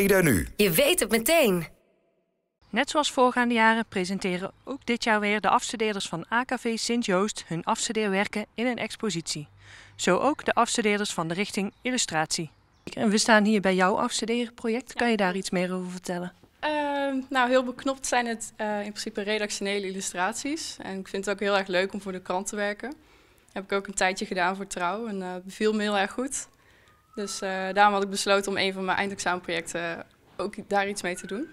Nu. Je weet het meteen. Net zoals voorgaande jaren presenteren ook dit jaar weer de afstudeerders van AKV Sint-Joost hun afstudeerwerken in een expositie. Zo ook de afstudeerders van de richting Illustratie. En we staan hier bij jouw afstudeerproject. Kan je daar iets meer over vertellen? Ehm, nou, heel beknopt zijn het eh, in principe redactionele illustraties. En ik vind het ook heel erg leuk om voor de krant te werken. heb ik ook een tijdje gedaan voor Trouw en uh, beviel me heel erg goed. Dus uh, daarom had ik besloten om een van mijn eindexamenprojecten eh, ook daar iets mee te doen.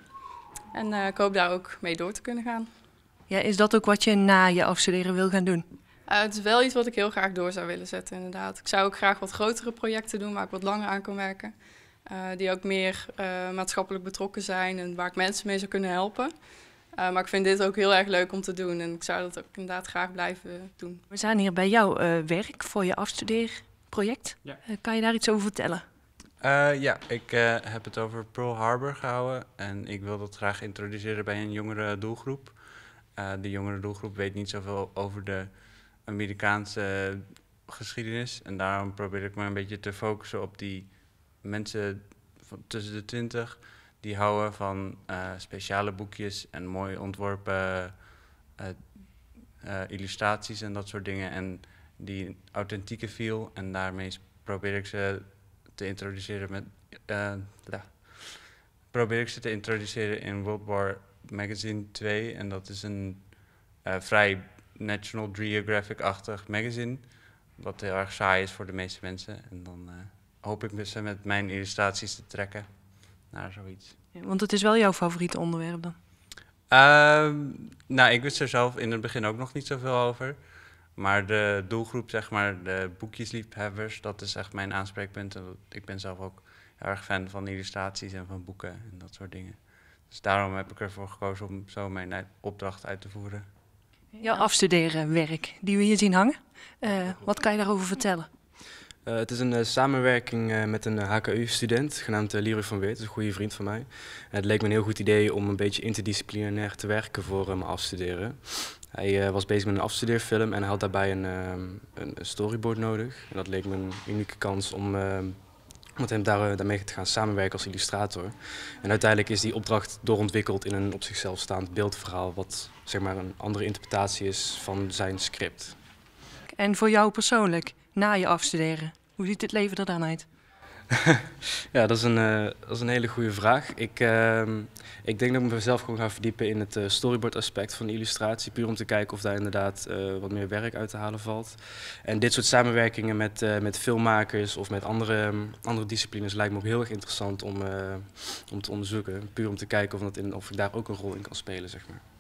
En eh, ik hoop daar ook mee door te kunnen gaan. Ja, is dat ook wat je na je afstuderen wil gaan doen? het is wel iets wat ik heel graag door zou willen zetten, inderdaad. Ik zou ook graag wat grotere projecten doen waar ik wat langer aan kan werken. die ook meer maatschappelijk betrokken zijn en waar ik mensen mee zou kunnen helpen. maar ik vind dit ook heel erg leuk om te doen en ik zou dat ook inderdaad graag blijven doen. We zijn hier bij jouw werk voor je afstudeer, project. Ja. Eh, kan je daar iets over vertellen? Eh, ja, ik eh, heb het over Pearl Harbor gehouden en ik wil dat graag introduceren bij een jongere doelgroep. de jongere doelgroep weet niet zoveel over de Amerikaanse geschiedenis en daarom probeer ik me een beetje te focussen op die mensen van tussen de twintig die houden van speciale boekjes en mooi ontworpen illustraties en dat soort dingen. En die authentieke feel. En daarmee probeer ik ze te introduceren met. Eh, probeer ik ze te introduceren in World War Magazine 2. En dat is een eh, vrij National Geographic-achtig magazine. Wat heel erg saai is voor de meeste mensen. En dan eh, hoop ik ze met mijn illustraties te trekken naar zoiets. want het is wel jouw favoriete onderwerp dan? Ehm, nou, ik wist er zelf in het begin ook nog niet zoveel over. Maar de doelgroep, zeg maar, de boekjesliephebbers, dat is echt mijn aanspreekpunt. Ik ben zelf ook heel erg fan van illustraties en van boeken en dat soort dingen. Dus daarom heb ik ervoor gekozen om zo mijn opdracht uit te voeren. Jouw afstuderenwerk die we hier zien hangen, eh, wat kan je daarover vertellen? Eh, het is een eh, samenwerking met een HKU-student genaamd Leroy van Weert, dat is een goede vriend van mij. het leek me een heel goed idee om een beetje interdisciplinair te werken voor mijn afstuderen. Hij eh, was bezig met een afstudeerfilm en hij had daarbij ehm, een, een storyboard nodig. En dat leek me een unieke kans om ehm, met hem daar, eh, daarmee te gaan samenwerken als illustrator. En uiteindelijk is die opdracht doorontwikkeld in een op zichzelf staand beeldverhaal, wat zeg maar een andere interpretatie is van zijn script. En voor jou persoonlijk, na je afstuderen, hoe ziet het leven er dan uit? ja, dat is een, eh, dat is een hele goede vraag. Ik, ehm, ik denk dat ik mezelf gewoon gaan verdiepen in het eh, storyboard aspect van de illustratie. Puur om te kijken of daar inderdaad eh, wat meer werk uit te halen valt. En dit soort samenwerkingen met, met filmmakers of met andere, ehm, andere disciplines lijkt me ook heel erg interessant om, om te onderzoeken. Puur om te kijken of, dat in, of ik daar ook een rol in kan spelen, zeg maar.